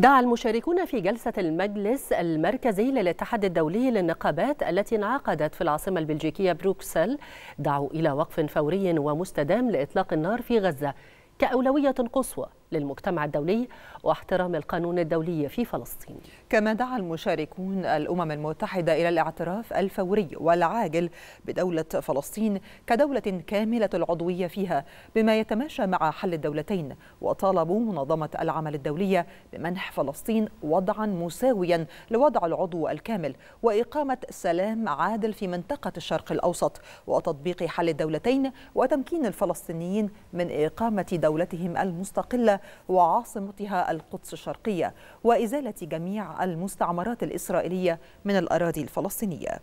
دعا المشاركون في جلسة المجلس المركزي للاتحاد الدولي للنقابات التي انعقدت في العاصمة البلجيكية بروكسل دعوا إلى وقف فوري ومستدام لإطلاق النار في غزة كأولوية قصوى للمجتمع الدولي واحترام القانون الدولي في فلسطين كما دعا المشاركون الأمم المتحدة إلى الاعتراف الفوري والعاجل بدولة فلسطين كدولة كاملة العضوية فيها بما يتماشى مع حل الدولتين وطالبوا منظمة العمل الدولية بمنح فلسطين وضعا مساويا لوضع العضو الكامل وإقامة سلام عادل في منطقة الشرق الأوسط وتطبيق حل الدولتين وتمكين الفلسطينيين من إقامة دولتهم المستقلة وعاصمتها القدس الشرقية وإزالة جميع المستعمرات الإسرائيلية من الأراضي الفلسطينية